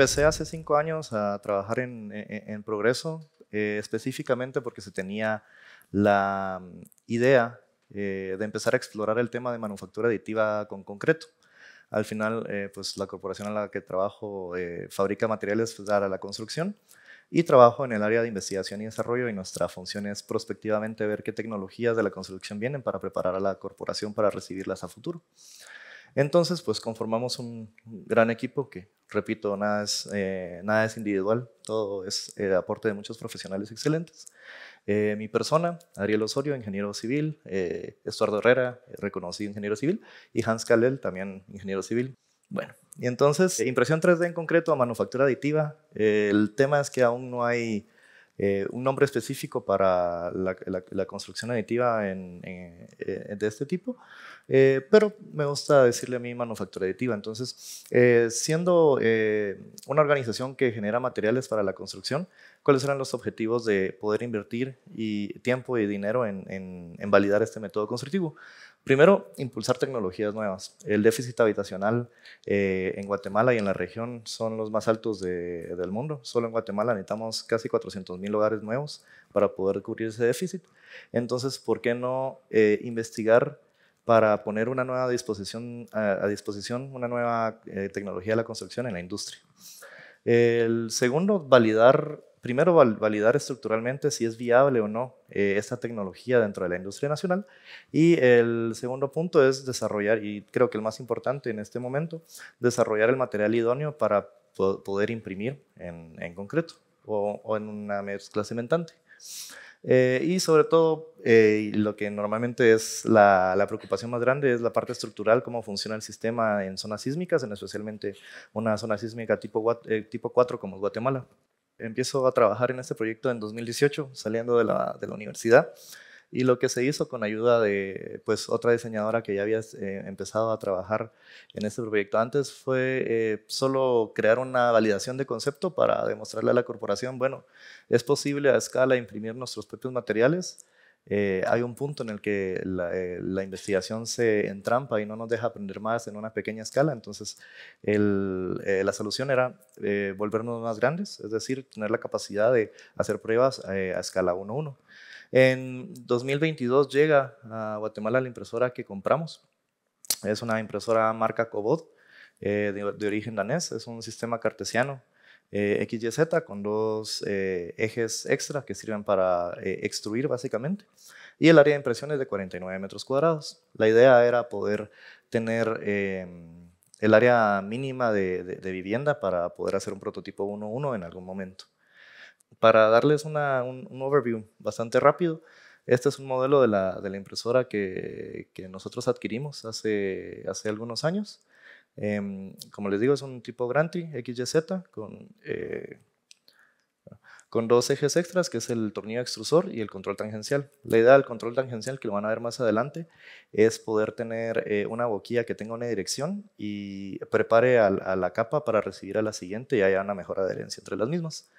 empecé hace cinco años a trabajar en, Progreso, eh, específicamente porque se tenía la mm, idea eh, de empezar a explorar el tema de manufactura aditiva con concreto. Al final, eh, pues la corporación en la que trabajo fabrica materiales para la construcción y trabajo en el área de investigación y desarrollo y nuestra función es prospectivamente ver qué tecnologías de la construcción vienen para preparar a la corporación para recibirlas a futuro. Entonces, pues conformamos un gran equipo que, repito, nada es, eh, nada es individual, todo es el eh, aporte de muchos profesionales excelentes. Eh, mi persona, Ariel Osorio, ingeniero civil, Estuardo Herrera, reconocido ingeniero civil, y Hans Kalel, también ingeniero civil. Bueno, y entonces, impresión 3D en concreto a manufactura aditiva, el tema es que aún no hay eh, un nombre específico para la, construcción aditiva eh, eh, de este tipo, pero me gusta decirle a mí manufactura aditiva. Entonces, siendo una organización que genera materiales para la construcción, cuáles eran los objetivos de poder invertir y tiempo y dinero en, en, validar este método constructivo. Primero, impulsar tecnologías nuevas. El déficit habitacional eh, en Guatemala y en la región son los más altos del mundo. Solo en Guatemala necesitamos casi 400.000 mil hogares nuevos para poder cubrir ese déficit. Entonces, ¿por qué no eh, investigar para poner una nueva disposición, a, disposición, una nueva eh, tecnología de la construcción en la industria? El segundo, validar primero validar estructuralmente si es viable o no eh, esta tecnología dentro de la industria nacional. Y el segundo punto es desarrollar, y creo que el más importante en este momento, desarrollar el material idóneo para poder imprimir en, concreto o, en una mezcla cementante. Eh, y sobre todo, eh, lo que normalmente es la, preocupación más grande es la parte estructural, cómo funciona el sistema en zonas sísmicas, en especialmente una zona sísmica tipo, tipo 4 como Guatemala empiezo a trabajar en este proyecto en 2018, saliendo de la, universidad. Y lo que se hizo con ayuda de pues, otra diseñadora que ya había eh, empezado a trabajar en este proyecto antes fue eh, solo crear una validación de concepto para demostrarle a la corporación, bueno, es posible a escala imprimir nuestros propios materiales eh, hay un punto en el que eh, la, investigación se entrampa y no nos deja aprender más en una pequeña escala. Entonces, eh, la solución era volvernos más grandes, es decir, tener la capacidad de hacer pruebas a escala 1-1. En 2022 llega a Guatemala la impresora que compramos. Es una impresora marca Cobot. de, origen danés, es un sistema cartesiano eh, XYZ con dos eh, ejes extra que sirven para eh, extruir básicamente. Y el área de impresión es de 49 metros cuadrados. La idea era poder tener el área mínima de, vivienda para poder hacer un prototipo 1-1 en algún momento. Para darles un, overview bastante rápido, este es un modelo de la, impresora que, que, nosotros adquirimos hace, hace algunos años. Em, como les digo, es un tipo Granty XYZ con, eh, con dos ejes extras, que es el tornillo extrusor y el control tangencial. La idea del control tangencial, que lo van a ver más adelante, es poder tener eh, una boquilla que tenga una dirección y prepare a, la capa para recibir a la siguiente y haya una mejor adherencia entre las mismas.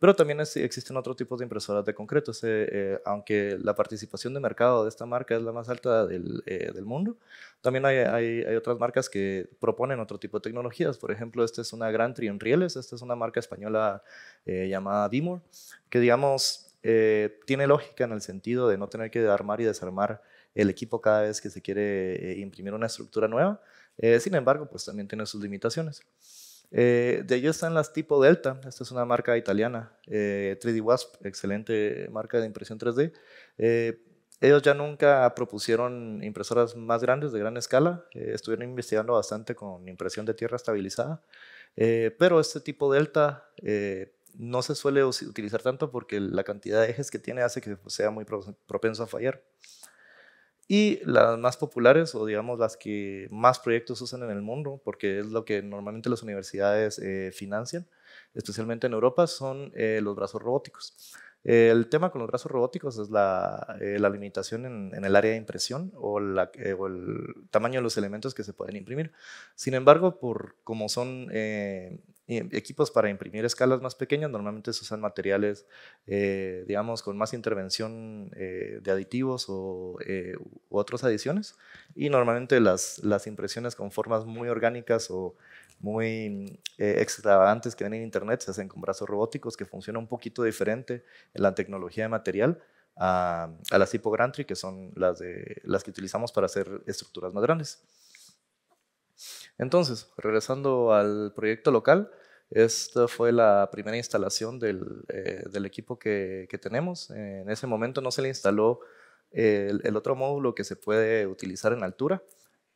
Pero también existen otros tipos de impresoras de concreto. Eh, aunque la participación de mercado de esta marca es la más alta del, eh, mundo, también hay, otras marcas que proponen otro tipo de tecnologías. Por ejemplo, esta es una gran Trion Rieles, esta es una marca española eh, llamada Bimor, que digamos tiene lógica en el sentido de no tener que armar y desarmar el equipo cada vez que se quiere imprimir una estructura nueva. sin embargo, pues también tiene sus limitaciones. Eh, de ellos están las tipo Delta, esta es una marca italiana, 3D eh, Wasp, excelente marca de impresión 3D. Eh, ellos ya nunca propusieron impresoras más grandes, de gran escala, estuvieron investigando bastante con impresión de tierra estabilizada, pero este tipo Delta no se suele utilizar tanto porque la cantidad de ejes que tiene hace que sea muy propenso a fallar. Y las más populares, o digamos las que más proyectos usan en el mundo, porque es lo que normalmente las universidades eh, financian, especialmente en Europa, son eh, los brazos robóticos. el tema con los brazos robóticos es la, eh, limitación en, el área de impresión o, la, el tamaño de los elementos que se pueden imprimir. Sin embargo, por como son equipos para imprimir escalas más pequeñas, normalmente se usan materiales, eh, digamos, con más intervención eh, de aditivos o eh, u otras adiciones. Y normalmente las, impresiones con formas muy orgánicas o muy extravagantes que ven en Internet se hacen con brazos robóticos que funcionan un poquito diferente en la tecnología de material. A, las hipograntry que son las, las que utilizamos para hacer estructuras más grandes. Entonces, regresando al proyecto local, esta fue la primera instalación del, eh, equipo que, tenemos. En ese momento no se le instaló el, otro módulo que se puede utilizar en altura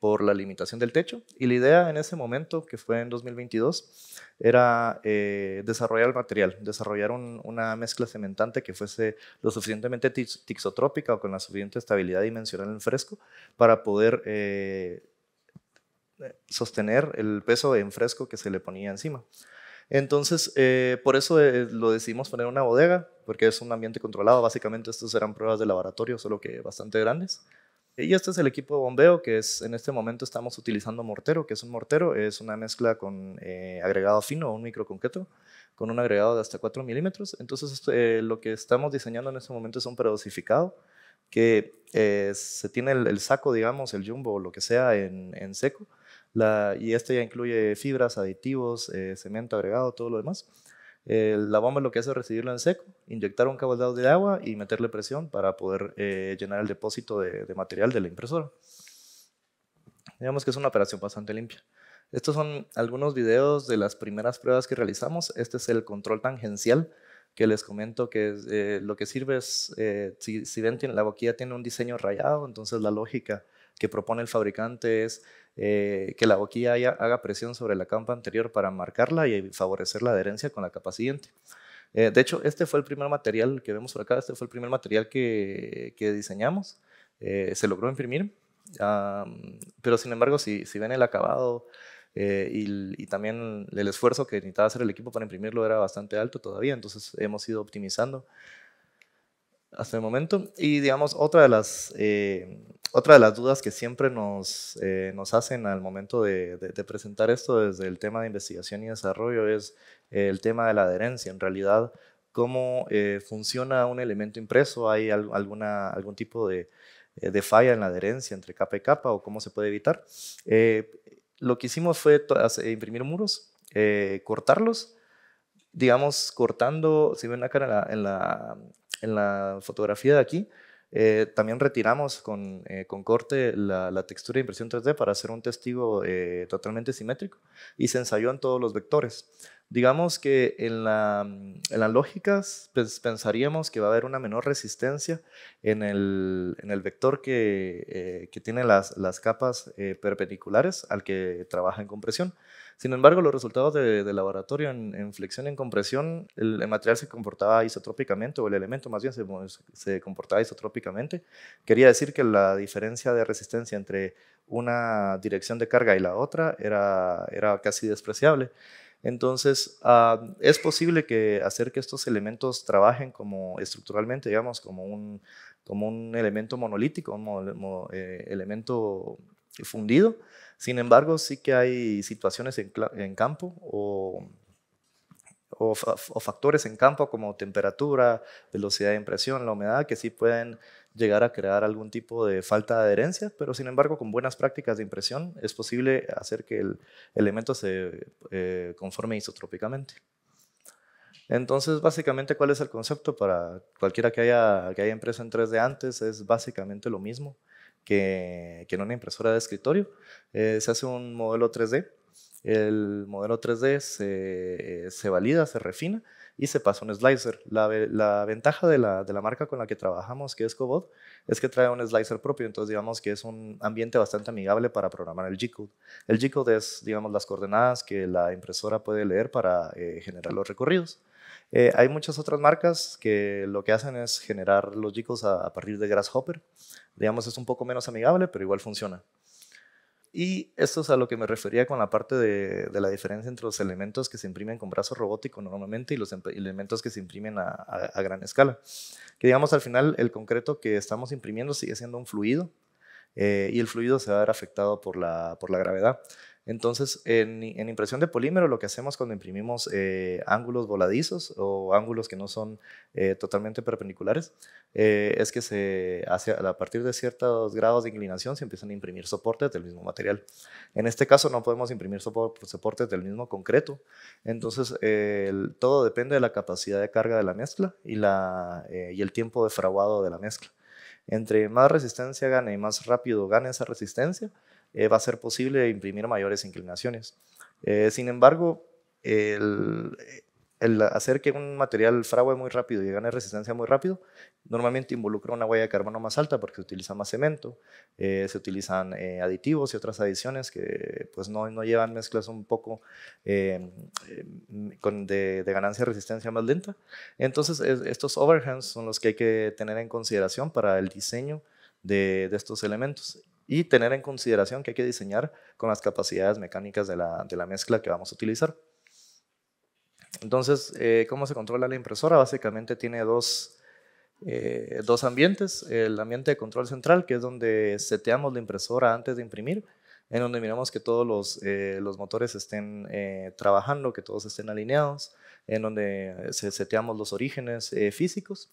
por la limitación del techo. Y la idea en ese momento, que fue en 2022, era eh, desarrollar el material, desarrollar una mezcla cementante que fuese lo suficientemente tixotrópica o con la suficiente estabilidad dimensional en fresco para poder... Eh, sostener el peso en fresco que se le ponía encima. Entonces, eh, por eso eh, lo decidimos poner una bodega, porque es un ambiente controlado. Básicamente, estos eran pruebas de laboratorio, solo que bastante grandes. Y este es el equipo de bombeo, que es, en este momento estamos utilizando mortero, que es un mortero, es una mezcla con eh, agregado fino o un microconqueto, con un agregado de hasta 4 milímetros. Entonces, lo que estamos diseñando en este momento es un predosificado, que se tiene el, saco, digamos, el jumbo o lo que sea en seco, y este ya incluye fibras, aditivos, eh, cemento agregado, todo lo demás. Eh, la bomba lo que hace es recibirlo en seco, inyectar un cabaldado de agua y meterle presión para poder eh, llenar el depósito de, material de la impresora. Digamos que es una operación bastante limpia. Estos son algunos videos de las primeras pruebas que realizamos. Este es el control tangencial que les comento que lo que sirve es, si, si ven, la boquilla tiene un diseño rayado, entonces la lógica que propone el fabricante es eh, que la boquilla haga presión sobre la campa anterior para marcarla y favorecer la adherencia con la capa siguiente. Eh, de hecho, este fue el primer material que vemos por acá, este fue el primer material que, que diseñamos, eh, se logró imprimir, pero sin embargo, si, si ven el acabado y, también el esfuerzo que necesitaba hacer el equipo para imprimirlo era bastante alto todavía, entonces hemos ido optimizando hasta el momento. Y digamos, otra de las otra de las dudas que siempre nos, eh, hacen al momento de, presentar esto desde el tema de investigación y desarrollo es el tema de la adherencia. En realidad, ¿cómo eh, funciona un elemento impreso? ¿Hay alguna, algún tipo eh, de, falla en la adherencia entre capa y capa o cómo se puede evitar? lo que hicimos fue imprimir muros, cortarlos, digamos, cortando, si ven acá la, en la, en la fotografía de aquí, eh, también retiramos con, eh, corte la, textura de impresión 3D para hacer un testigo eh, totalmente simétrico y se ensayó en todos los vectores. Digamos que en, la, en las lógicas pues, pensaríamos que va a haber una menor resistencia en el, vector eh, que, tiene las, capas eh, perpendiculares al que trabaja en compresión. Sin embargo, los resultados de, laboratorio en, flexión y en compresión, el, material se comportaba isotrópicamente, o el elemento más bien se, comportaba isotrópicamente. Quería decir que la diferencia de resistencia entre una dirección de carga y la otra era casi despreciable. Entonces, ah, es posible que hacer que estos elementos trabajen como estructuralmente, digamos, como un, como un elemento monolítico, un eh, elemento fundido. Sin embargo, sí que hay situaciones en, campo o, o factores en campo como temperatura, velocidad de impresión, la humedad, que sí pueden llegar a crear algún tipo de falta de adherencia, pero sin embargo con buenas prácticas de impresión es posible hacer que el elemento se eh, conforme isotrópicamente. Entonces, básicamente, ¿cuál es el concepto para cualquiera que haya, que haya impreso en 3D antes? Es básicamente lo mismo que, que en una impresora de escritorio. Eh, se hace un modelo 3D, el modelo 3D se, eh, se valida, se refina y se pasa un slicer. La, ventaja de la, marca con la que trabajamos, que es Cobot, es que trae un slicer propio, entonces digamos que es un ambiente bastante amigable para programar el G-code. El G-code es, digamos, las coordenadas que la impresora puede leer para eh, generar los recorridos. Eh, hay muchas otras marcas que lo que hacen es generar los G-codes a partir de Grasshopper. Digamos, es un poco menos amigable, pero igual funciona. Y esto es a lo que me refería con la parte de, la diferencia entre los elementos que se imprimen con brazo robótico normalmente y los elementos que se imprimen a, gran escala. Que digamos al final el concreto que estamos imprimiendo sigue siendo un fluido eh, y el fluido se va a ver afectado por la gravedad. Entonces, en, impresión de polímero, lo que hacemos cuando imprimimos eh, ángulos voladizos o ángulos que no son eh, totalmente perpendiculares, eh, es que se a partir de ciertos grados de inclinación se empiezan a imprimir soportes del mismo material. En este caso, no podemos imprimir soportes del mismo concreto. Entonces, todo depende de la capacidad de carga de la mezcla y, y el tiempo de fraguado de la mezcla. Entre más resistencia gane y más rápido gane esa resistencia, eh, va a ser posible imprimir mayores inclinaciones. Eh, sin embargo, el, hacer que un material frague muy rápido y gane resistencia muy rápido, normalmente involucra una huella de carbono más alta porque se utiliza más cemento, eh, se utilizan aditivos y otras adiciones que pues no, llevan mezclas un poco de, ganancia de resistencia más lenta. Entonces estos overhangs son los que hay que tener en consideración para el diseño de estos elementos y tener en consideración que hay que diseñar con las capacidades mecánicas de la, mezcla que vamos a utilizar. Entonces, eh, ¿cómo se controla la impresora? Básicamente tiene eh, dos, ambientes. El ambiente de control central, que es donde seteamos la impresora antes de imprimir, en donde miramos que todos los, eh, motores estén trabajando, que todos estén alineados, en donde se seteamos los orígenes físicos.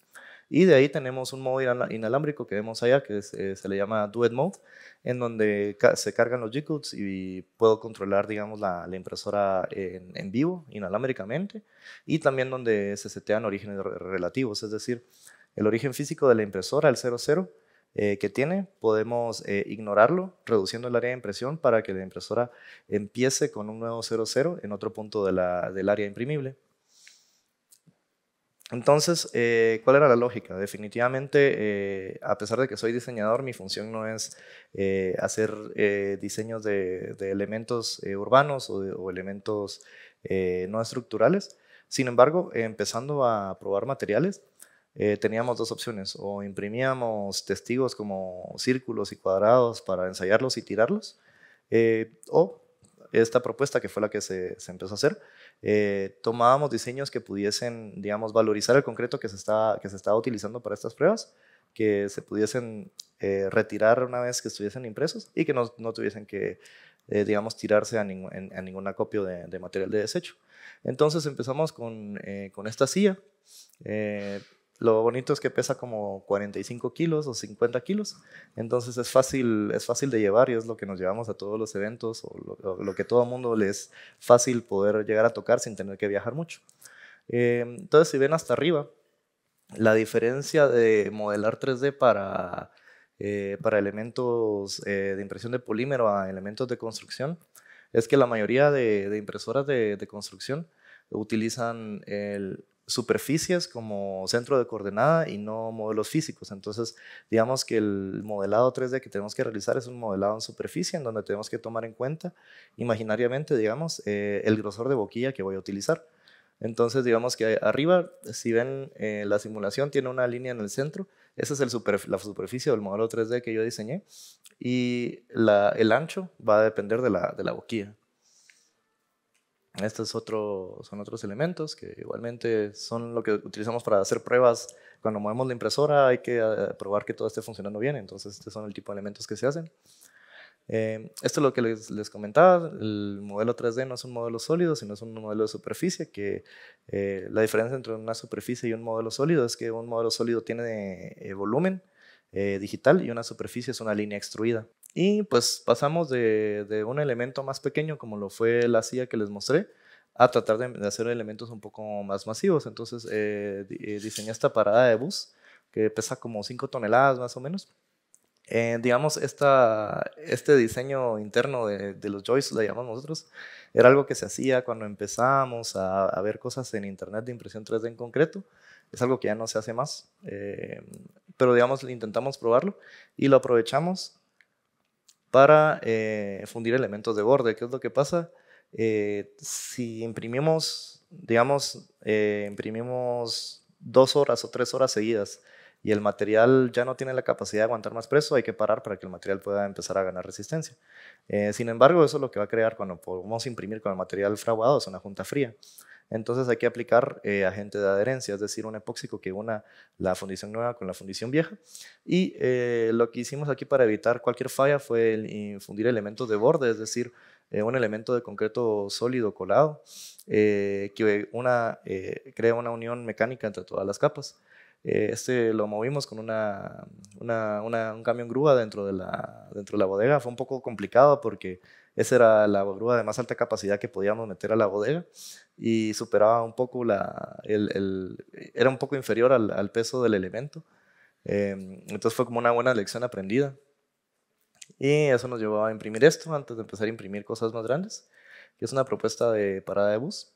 Y de ahí tenemos un modo inalámbrico que vemos allá, que eh, se le llama Duet Mode, en donde se cargan los G-Codes y puedo controlar, digamos, la, impresora en, vivo, inalámbricamente, y también donde se setean orígenes relativos, es decir, el origen físico de la impresora, el 00, eh, que tiene, podemos eh, ignorarlo, reduciendo el área de impresión para que la impresora empiece con un nuevo 00 en otro punto de la, del área imprimible. Entonces, eh, ¿cuál era la lógica? Definitivamente, eh, a pesar de que soy diseñador, mi función no es eh, hacer diseños de, elementos urbanos o, elementos no estructurales. Sin embargo, empezando a probar materiales, teníamos dos opciones. O imprimíamos testigos como círculos y cuadrados para ensayarlos y tirarlos, o esta propuesta que fue la que se empezó a hacer, eh, tomábamos diseños que pudiesen, digamos, valorizar el concreto que se, estaba, que se estaba utilizando para estas pruebas, que se pudiesen eh, retirar una vez que estuviesen impresos y que no, no tuviesen que, eh, digamos, tirarse a, a ningún acopio de, de, material de desecho. Entonces empezamos con, con esta silla. Lo bonito es que pesa como 45 kilos o 50 kilos, entonces es fácil, es fácil de llevar y es lo que nos llevamos a todos los eventos o lo, que todo el mundo le es fácil poder llegar a tocar sin tener que viajar mucho. Eh, entonces, si ven hasta arriba, la diferencia de modelar 3D para, eh, para elementos eh, de impresión de polímero a elementos de construcción es que la mayoría de, impresoras de construcción utilizan el, superficies como centro de coordenada y no modelos físicos. Entonces, digamos que el modelado 3D que tenemos que realizar es un modelado en superficie en donde tenemos que tomar en cuenta imaginariamente, digamos, eh, el grosor de boquilla que voy a utilizar. Entonces, digamos que arriba, si ven eh, la simulación, tiene una línea en el centro. Esa es la superficie del modelo 3D que yo diseñé. Y el ancho va a depender de la, de la boquilla. Estos son otros elementos que igualmente son lo que utilizamos para hacer pruebas. Cuando movemos la impresora hay que eh, probar que todo esté funcionando bien, entonces estos son el tipo de elementos que se hacen. Eh, esto es lo que les, comentaba, el modelo 3D no es un modelo sólido, sino es un modelo de superficie, que eh, la diferencia entre una superficie y un modelo sólido es que un modelo sólido tiene volumen digital y una superficie es una línea extruida. Y pues pasamos de, de, un elemento más pequeño, como lo fue la silla que les mostré, a tratar de, hacer elementos un poco más masivos. Entonces eh, eh, diseñé esta parada de bus que pesa como 5 toneladas más o menos. Eh, digamos, esta, este diseño interno de, los Joyce, la llamamos nosotros, era algo que se hacía cuando empezamos a, ver cosas en Internet de impresión 3D en concreto. Es algo que ya no se hace más, pero digamos, intentamos probarlo y lo aprovechamos para eh, fundir elementos de borde. ¿Qué es lo que pasa? Eh, si imprimimos, digamos, eh, imprimimos dos horas o tres horas seguidas y el material ya no tiene la capacidad de aguantar más preso, hay que parar para que el material pueda empezar a ganar resistencia. sin embargo, eso es lo que va a crear cuando podemos imprimir con el material fraguado, es una junta fría. Entonces hay que aplicar eh, agente de adherencia, es decir, un epóxico que una la fundición nueva con la fundición vieja. Y eh, lo que hicimos aquí para evitar cualquier falla fue infundir elementos de borde, es decir, eh, un elemento de concreto sólido colado que crea una unión mecánica entre todas las capas. este lo movimos con un camión grúa dentro de, la, dentro de la bodega. Fue un poco complicado porque esa era la grúa de más alta capacidad que podíamos meter a la bodega y superaba un poco la, el, era un poco inferior al, peso del elemento. Em, entonces fue como una buena lección aprendida. Y eso nos llevó a imprimir esto antes de empezar a imprimir cosas más grandes, que es una propuesta de parada de bus.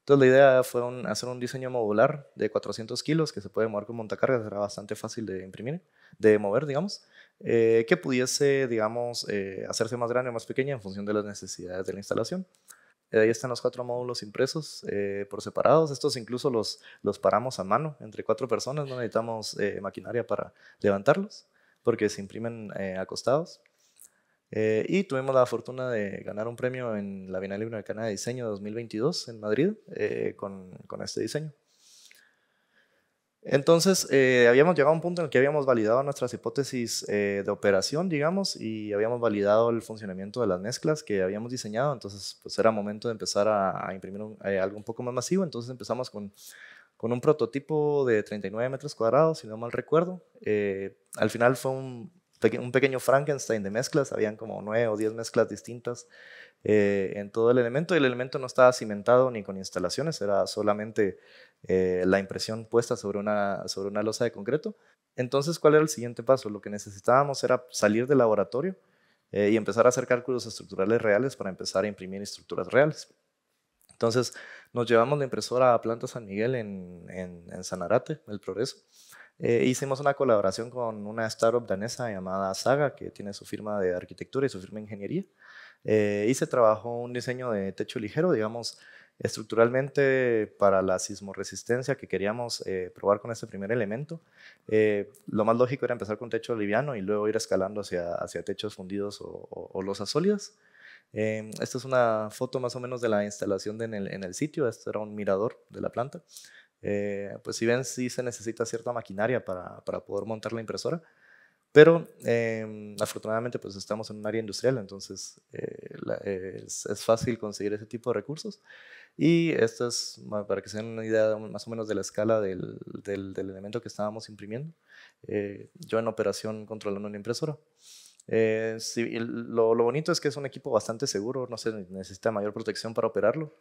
Entonces la idea fue hacer un diseño modular de 400 kilos que se puede mover con montacargas, era bastante fácil de imprimir, de mover, digamos, eh, que pudiese, digamos, eh, hacerse más grande o más pequeña en función de las necesidades de la instalación. Eh, ahí están los cuatro módulos impresos eh, por separados. Estos incluso los, los paramos a mano entre cuatro personas. No necesitamos eh, maquinaria para levantarlos porque se imprimen acostados. y tuvimos la fortuna de ganar un premio en la Bienal Libre de Diseño 2022 en Madrid con, este diseño. Entonces, eh, habíamos llegado a un punto en el que habíamos validado nuestras hipótesis eh, de operación, digamos, y habíamos validado el funcionamiento de las mezclas que habíamos diseñado, entonces pues era momento de empezar a, imprimir eh, algo un poco más masivo, entonces empezamos con, con, un prototipo de 39 metros cuadrados, si no mal recuerdo. al final fue un, pequeño Frankenstein de mezclas, habían como 9 o 10 mezclas distintas en todo el elemento, el elemento no estaba cimentado ni con instalaciones, era solamente eh, la impresión puesta sobre una, sobre una losa de concreto. Entonces, ¿cuál era el siguiente paso? Lo que necesitábamos era salir del laboratorio eh, y empezar a hacer cálculos estructurales reales para empezar a imprimir estructuras reales. Entonces, nos llevamos la impresora a Planta San Miguel en, en, en El Progreso. Eh, hicimos una colaboración con una startup danesa llamada Saga, que tiene su firma de arquitectura y su firma de ingeniería. y se trabajó un diseño de techo ligero, digamos, Estructuralmente, para la sismoresistencia que queríamos eh, probar con este primer elemento, eh, lo más lógico era empezar con un techo liviano y luego ir escalando hacia, hacia techos fundidos o, losas sólidas. Eh, esta es una foto más o menos de la instalación en, el, sitio. esto era un mirador de la planta. pues si ven, si se necesita cierta maquinaria para poder montar la impresora. Pero em, afortunadamente pues estamos en un área industrial, entonces eh, es, fácil conseguir ese tipo de recursos. Y esto es, para que se den una idea más o menos de la escala del, del, elemento que estábamos imprimiendo, eh, yo en operación controlando una impresora. Eh, lo, lo bonito es que es un equipo bastante seguro, no se necesita mayor protección para operarlo.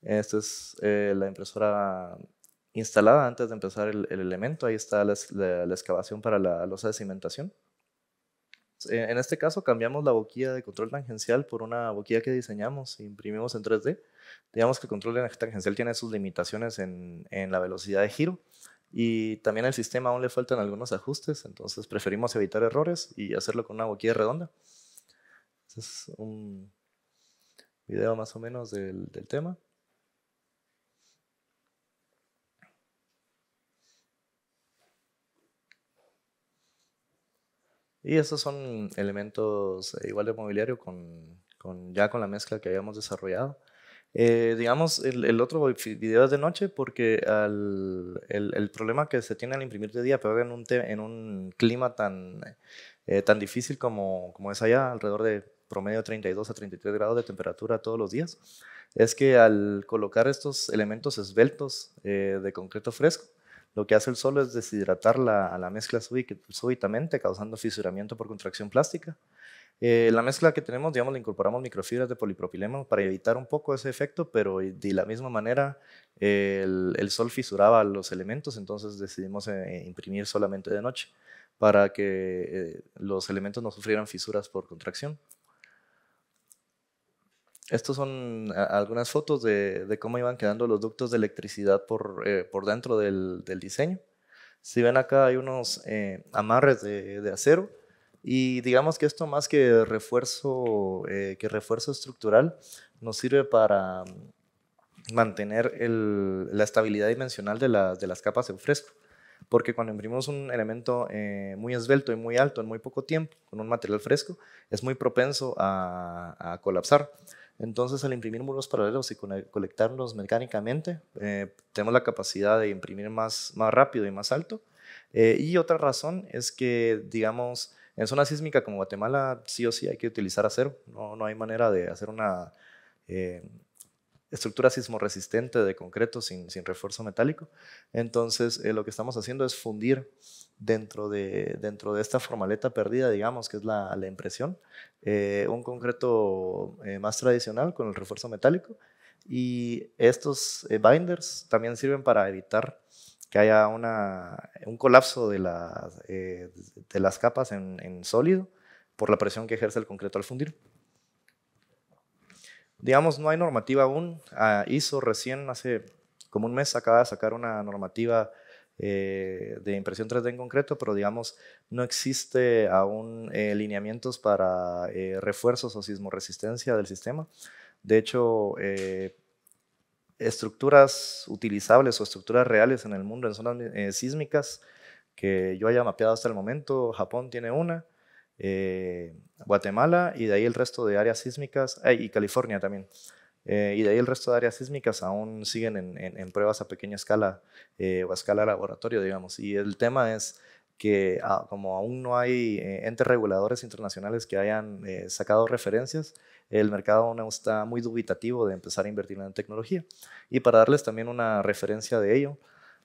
Esta es la impresora instalada antes de empezar el, elemento. Ahí está la, excavación para la losa de cimentación. Eh, en, este caso cambiamos la boquilla de control tangencial por una boquilla que diseñamos e imprimimos en 3D. Digamos que el control tangencial tiene sus limitaciones en, en la velocidad de giro y también al sistema aún le faltan algunos ajustes, entonces preferimos evitar errores y hacerlo con una boquilla redonda. Este es un video más o menos del tema. Y esos son elementos eh, igual de mobiliario con, ya con la mezcla que habíamos desarrollado. Eh, digamos, el, otro video es de noche porque el, problema que se tiene al imprimir de día, pero en un, en un clima tan, eh, tan difícil como, es allá, alrededor de promedio 32 a 33 grados de temperatura todos los días, es que al colocar estos elementos esbeltos de concreto fresco, lo que hace el sol es deshidratar la, la mezcla súbitamente, causando fisuramiento por contracción plástica. Eh, la mezcla que tenemos, digamos, le incorporamos microfibras de polipropileno para evitar un poco ese efecto, pero de la misma manera el, sol fisuraba los elementos, entonces decidimos eh, imprimir solamente de noche para que eh, los elementos no sufrieran fisuras por contracción. Estas son algunas fotos de, cómo iban quedando los ductos de electricidad por, eh, dentro del, diseño. Si ven acá hay unos eh, amarres de, acero y digamos que esto más que refuerzo, eh, estructural nos sirve para mm, mantener la estabilidad dimensional de, las capas en fresco. Porque cuando imprimimos un elemento muy esbelto y muy alto en muy poco tiempo, con un material fresco, es muy propenso a colapsar. Entonces, al imprimir muros paralelos y conectarlos mecánicamente, eh, tenemos la capacidad de imprimir más, más rápido y más alto. Eh, y otra razón es que, digamos, en zona sísmica como Guatemala, sí o sí hay que utilizar acero. No, no hay manera de hacer una eh, estructura sismoresistente de concreto sin, sin refuerzo metálico. Entonces, eh, lo que estamos haciendo es fundir dentro de, dentro de esta formaleta perdida, digamos, que es la, impresión, eh, un concreto eh, más tradicional con el refuerzo metálico. Y estos eh, binders también sirven para evitar que haya una, un colapso de, la, de las capas en, sólido por la presión que ejerce el concreto al fundir. Digamos, no hay normativa aún. Ah, ISO recién, hace como un mes, acaba de sacar una normativa eh, de impresión 3D en concreto, pero digamos, no existe aún eh, lineamientos para eh, refuerzos o sismoresistencia del sistema. De hecho, estructuras utilizables o estructuras reales en el mundo en zonas sísmicas que yo haya mapeado hasta el momento, Japón tiene una, Guatemala y de ahí el resto de áreas sísmicas, y California también. Eh, y de ahí el resto de áreas sísmicas aún siguen en, pruebas a pequeña escala eh, o a escala laboratorio, digamos. Y el tema es que ah, como aún no hay entre eh, entes reguladores internacionales que hayan sacado referencias, el mercado aún está muy dubitativo de empezar a invertir en tecnología. Y para darles también una referencia de ello,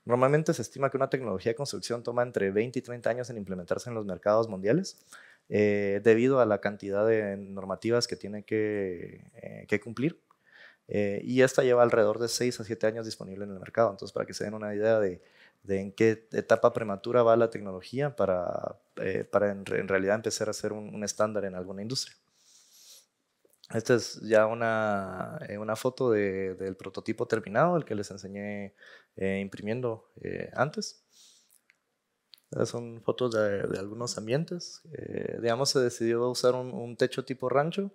normalmente se estima que una tecnología de construcción toma entre 20 y 30 años en implementarse en los mercados mundiales. debido a la cantidad de normativas que tiene que cumplir eh, y esta lleva alrededor de 6 a 7 años disponible en el mercado. Entonces, para que se den una idea de, en qué etapa prematura va la tecnología para, eh, en, realidad empezar a ser un, estándar en alguna industria. Esta es ya una, eh, foto del prototipo terminado, el que les enseñé imprimiendo antes. Son fotos de, algunos ambientes. digamos, se decidió usar un techo tipo rancho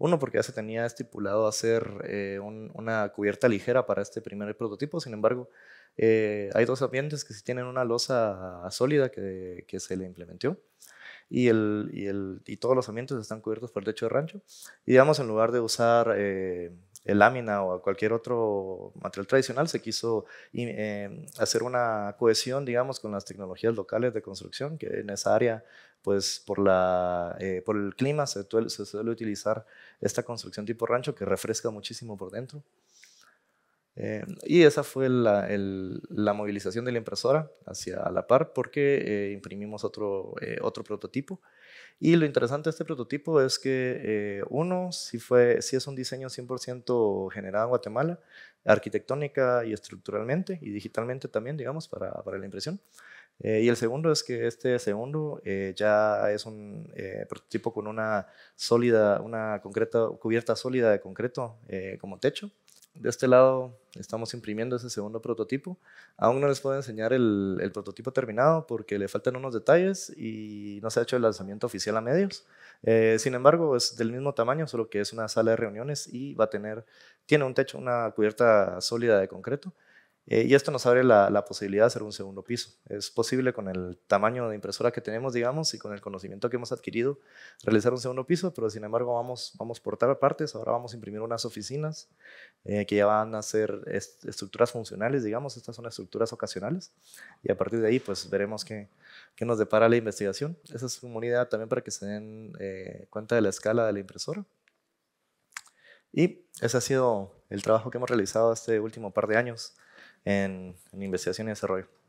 uno, porque ya se tenía estipulado hacer eh, una cubierta ligera para este primer prototipo, sin embargo, eh, hay dos ambientes que sí tienen una losa sólida que, se le implementó y, todos los ambientes están cubiertos por techo de rancho. Y digamos, en lugar de usar eh, lámina o cualquier otro material tradicional, se quiso hacer una cohesión, digamos, con las tecnologías locales de construcción, que en esa área pues eh, por, el clima se, suele, utilizar esta construcción tipo rancho que refresca muchísimo por dentro. Eh, y esa fue la, movilización de la impresora hacia la par porque eh, imprimimos otro, prototipo. Y lo interesante de este prototipo es que uno, si, fue, si es un diseño 100% generado en Guatemala, arquitectónica y estructuralmente y digitalmente también, digamos, para, para la impresión. Eh, y el segundo es que este segundo eh, ya es un prototipo eh, con una una cubierta sólida de concreto como techo. De este lado estamos imprimiendo ese segundo prototipo. Aún no les puedo enseñar el, el, prototipo terminado porque le faltan unos detalles y no se ha hecho el lanzamiento oficial a medios. sin embargo, es del mismo tamaño, solo que es una sala de reuniones y va a tener, tiene un techo, una cubierta sólida de concreto. Eh, y esto nos abre la, posibilidad de hacer un segundo piso. Es posible con el tamaño de impresora que tenemos, digamos, y con el conocimiento que hemos adquirido, realizar un segundo piso, pero sin embargo vamos, vamos por partes, ahora vamos a imprimir unas oficinas eh, que ya van a ser estructuras funcionales, digamos, estas son estructuras ocasionales, y a partir de ahí pues veremos qué, nos depara la investigación. Esa es una idea también para que se den eh, cuenta de la escala de la impresora. Y ese ha sido el trabajo que hemos realizado este último par de años en, en investigación y desarrollo.